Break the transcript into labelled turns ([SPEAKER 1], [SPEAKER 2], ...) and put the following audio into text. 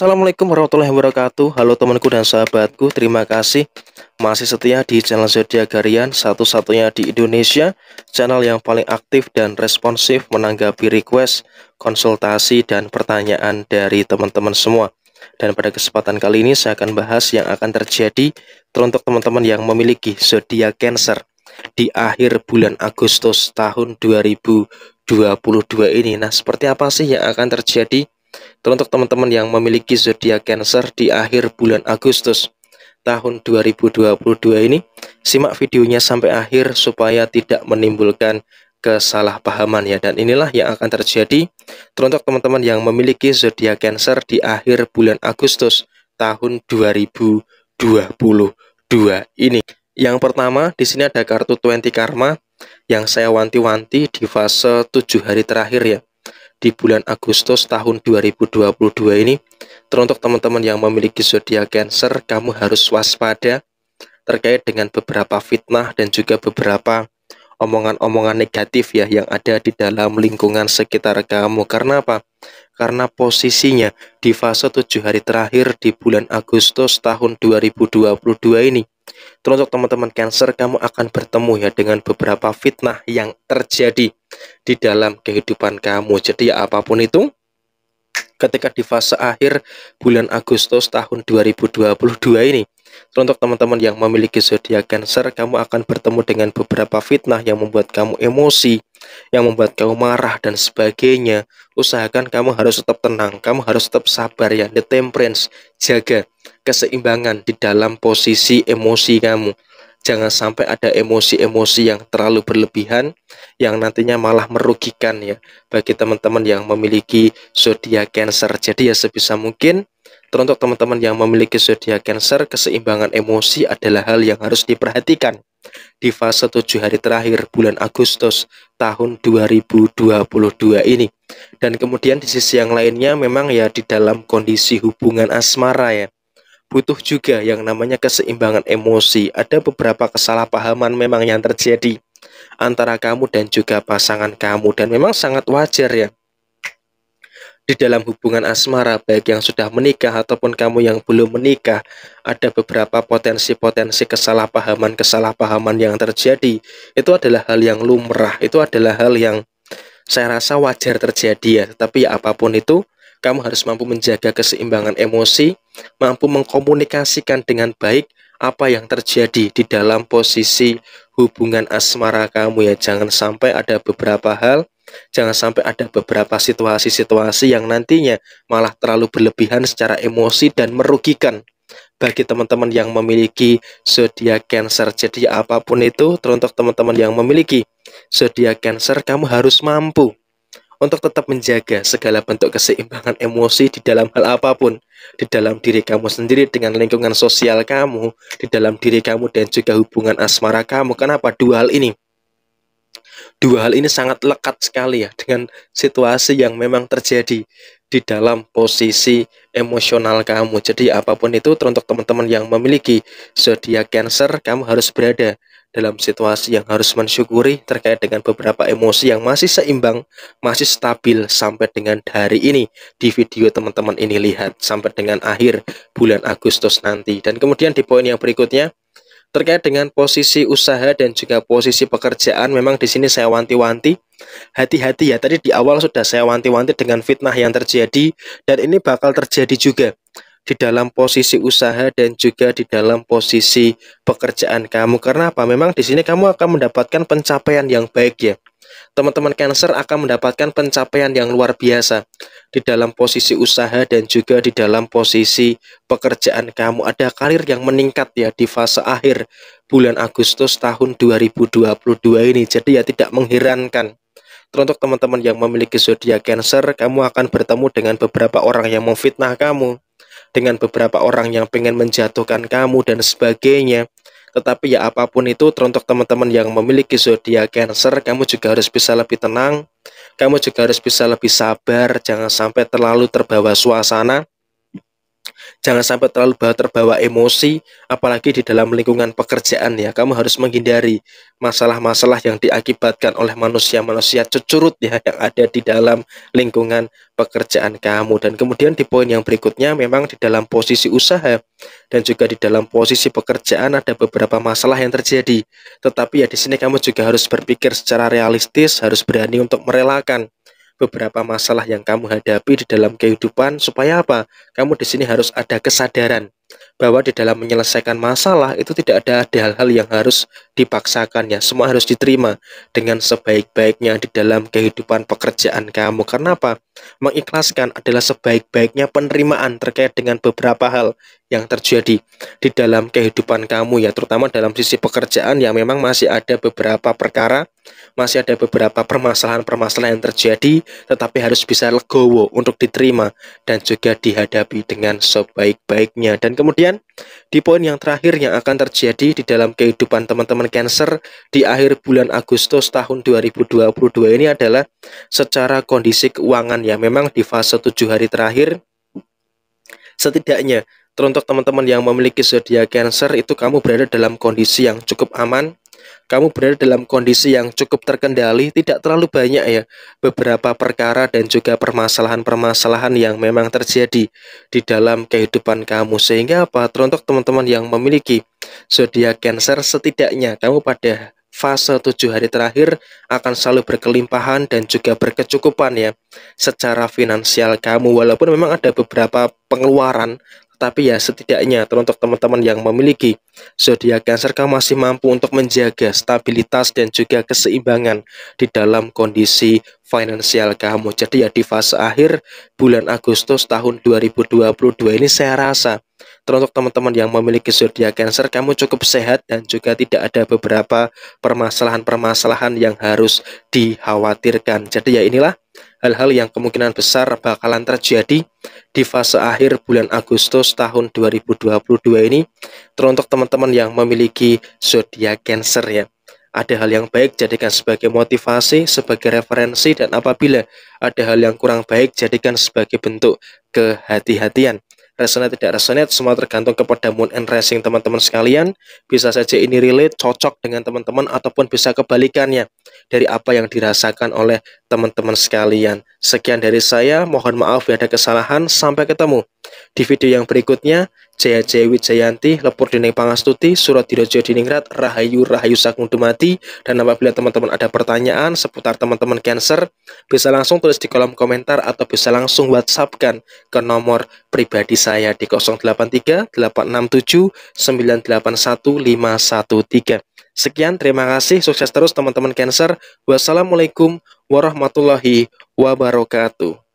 [SPEAKER 1] Assalamualaikum warahmatullahi wabarakatuh Halo temanku dan sahabatku Terima kasih masih setia di channel Zodiac Garian Satu-satunya di Indonesia Channel yang paling aktif dan responsif Menanggapi request, konsultasi, dan pertanyaan dari teman-teman semua Dan pada kesempatan kali ini Saya akan bahas yang akan terjadi Teruntuk teman-teman yang memiliki Zodiac Cancer Di akhir bulan Agustus tahun 2022 ini Nah seperti apa sih yang akan terjadi Teruntuk teman-teman yang memiliki zodiak Cancer di akhir bulan Agustus tahun 2022 ini, simak videonya sampai akhir supaya tidak menimbulkan kesalahpahaman ya dan inilah yang akan terjadi teruntuk teman-teman yang memiliki zodiak Cancer di akhir bulan Agustus tahun 2022 ini. Yang pertama, di sini ada kartu 20 karma yang saya wanti-wanti di fase 7 hari terakhir ya di bulan Agustus tahun 2022 ini. Teruntuk teman-teman yang memiliki zodiak Cancer, kamu harus waspada terkait dengan beberapa fitnah dan juga beberapa omongan-omongan negatif ya yang ada di dalam lingkungan sekitar kamu. Karena apa? Karena posisinya di fase tujuh hari terakhir di bulan Agustus tahun 2022 ini Terus untuk teman-teman Cancer, kamu akan bertemu ya dengan beberapa fitnah yang terjadi di dalam kehidupan kamu. Jadi ya apapun itu, ketika di fase akhir bulan Agustus tahun 2022 ini. Terus untuk teman-teman yang memiliki zodiak Cancer, kamu akan bertemu dengan beberapa fitnah yang membuat kamu emosi, yang membuat kamu marah dan sebagainya, usahakan kamu harus tetap tenang, kamu harus tetap sabar ya, the temperance, jaga keseimbangan di dalam posisi emosi kamu. Jangan sampai ada emosi-emosi yang terlalu berlebihan yang nantinya malah merugikan ya bagi teman-teman yang memiliki zodiak Cancer. Jadi ya sebisa mungkin Teruntuk teman-teman yang memiliki zodiak Cancer, keseimbangan emosi adalah hal yang harus diperhatikan di fase tujuh hari terakhir bulan Agustus tahun 2022 ini. Dan kemudian di sisi yang lainnya memang ya di dalam kondisi hubungan asmara ya. Butuh juga yang namanya keseimbangan emosi. Ada beberapa kesalahpahaman memang yang terjadi antara kamu dan juga pasangan kamu dan memang sangat wajar ya di dalam hubungan asmara, baik yang sudah menikah ataupun kamu yang belum menikah, ada beberapa potensi-potensi kesalahpahaman-kesalahpahaman yang terjadi. Itu adalah hal yang lumrah, itu adalah hal yang saya rasa wajar terjadi ya. Tapi ya apapun itu, kamu harus mampu menjaga keseimbangan emosi, mampu mengkomunikasikan dengan baik apa yang terjadi di dalam posisi hubungan asmara kamu ya. Jangan sampai ada beberapa hal Jangan sampai ada beberapa situasi-situasi yang nantinya malah terlalu berlebihan secara emosi dan merugikan bagi teman-teman yang memiliki zodiak Cancer. Jadi apapun itu teruntuk teman-teman yang memiliki zodiak Cancer kamu harus mampu untuk tetap menjaga segala bentuk keseimbangan emosi di dalam hal apapun, di dalam diri kamu sendiri dengan lingkungan sosial kamu, di dalam diri kamu dan juga hubungan asmara kamu. Kenapa dua hal ini? Dua hal ini sangat lekat sekali ya dengan situasi yang memang terjadi di dalam posisi emosional kamu. Jadi apapun itu untuk teman-teman yang memiliki zodiak Cancer, kamu harus berada dalam situasi yang harus mensyukuri terkait dengan beberapa emosi yang masih seimbang, masih stabil sampai dengan hari ini di video teman-teman ini lihat sampai dengan akhir bulan Agustus nanti. Dan kemudian di poin yang berikutnya Terkait dengan posisi usaha dan juga posisi pekerjaan, memang di sini saya wanti-wanti. Hati-hati ya, tadi di awal sudah saya wanti-wanti dengan fitnah yang terjadi, dan ini bakal terjadi juga di dalam posisi usaha dan juga di dalam posisi pekerjaan kamu. Karena apa? Memang di sini kamu akan mendapatkan pencapaian yang baik ya teman-teman Cancer akan mendapatkan pencapaian yang luar biasa di dalam posisi usaha dan juga di dalam posisi pekerjaan kamu. Ada karir yang meningkat ya di fase akhir bulan Agustus tahun 2022 ini. Jadi ya tidak mengherankan. Teruntuk teman-teman yang memiliki zodiak Cancer, kamu akan bertemu dengan beberapa orang yang memfitnah kamu, dengan beberapa orang yang pengen menjatuhkan kamu dan sebagainya. Tetapi ya apapun itu teruntuk teman-teman yang memiliki zodiak Cancer, kamu juga harus bisa lebih tenang. Kamu juga harus bisa lebih sabar, jangan sampai terlalu terbawa suasana jangan sampai terlalu terbawa emosi apalagi di dalam lingkungan pekerjaan ya kamu harus menghindari masalah-masalah yang diakibatkan oleh manusia-manusia cucurut ya yang ada di dalam lingkungan pekerjaan kamu dan kemudian di poin yang berikutnya memang di dalam posisi usaha dan juga di dalam posisi pekerjaan ada beberapa masalah yang terjadi tetapi ya di sini kamu juga harus berpikir secara realistis harus berani untuk merelakan beberapa masalah yang kamu hadapi di dalam kehidupan supaya apa? Kamu di sini harus ada kesadaran bahwa di dalam menyelesaikan masalah itu tidak ada hal-hal yang harus dipaksakan ya. Semua harus diterima dengan sebaik-baiknya di dalam kehidupan pekerjaan kamu. Kenapa? apa? Mengikhlaskan adalah sebaik-baiknya penerimaan terkait dengan beberapa hal yang terjadi di dalam kehidupan kamu ya, terutama dalam sisi pekerjaan yang memang masih ada beberapa perkara, masih ada beberapa permasalahan-permasalahan yang terjadi, tetapi harus bisa legowo untuk diterima dan juga dihadapi dengan sebaik-baiknya. Dan kemudian di poin yang terakhir yang akan terjadi di dalam kehidupan teman-teman Cancer di akhir bulan Agustus tahun 2022 ini adalah secara kondisi keuangan ya memang di fase tujuh hari terakhir setidaknya teruntuk teman-teman yang memiliki zodiak Cancer itu kamu berada dalam kondisi yang cukup aman kamu berada dalam kondisi yang cukup terkendali, tidak terlalu banyak ya beberapa perkara dan juga permasalahan-permasalahan yang memang terjadi di dalam kehidupan kamu. Sehingga apa? Teruntuk teman-teman yang memiliki zodiak Cancer setidaknya kamu pada fase tujuh hari terakhir akan selalu berkelimpahan dan juga berkecukupan ya secara finansial kamu walaupun memang ada beberapa pengeluaran tapi ya setidaknya teruntuk teman-teman yang memiliki zodiak Cancer kamu masih mampu untuk menjaga stabilitas dan juga keseimbangan di dalam kondisi finansial kamu. Jadi ya di fase akhir bulan Agustus tahun 2022 ini saya rasa teruntuk teman-teman yang memiliki zodiak Cancer kamu cukup sehat dan juga tidak ada beberapa permasalahan-permasalahan yang harus dikhawatirkan. Jadi ya inilah hal-hal yang kemungkinan besar bakalan terjadi di fase akhir bulan Agustus tahun 2022 ini teruntuk teman-teman yang memiliki zodiak Cancer ya. Ada hal yang baik jadikan sebagai motivasi, sebagai referensi dan apabila ada hal yang kurang baik jadikan sebagai bentuk kehati-hatian resonate tidak resonate semua tergantung kepada moon and rising teman-teman sekalian bisa saja ini relate cocok dengan teman-teman ataupun bisa kebalikannya dari apa yang dirasakan oleh teman-teman sekalian. Sekian dari saya, mohon maaf ya ada kesalahan. Sampai ketemu di video yang berikutnya. Jaya Jaya Wijayanti, Lepur Dining Pangastuti, Surat Dirojo Diningrat, Rahayu Rahayu Sagung Dumati. Dan apabila teman-teman ada pertanyaan seputar teman-teman cancer, bisa langsung tulis di kolom komentar atau bisa langsung whatsappkan ke nomor pribadi saya di 083 867 981 513. Sekian, terima kasih, sukses terus teman-teman Cancer. Wassalamualaikum warahmatullahi wabarakatuh.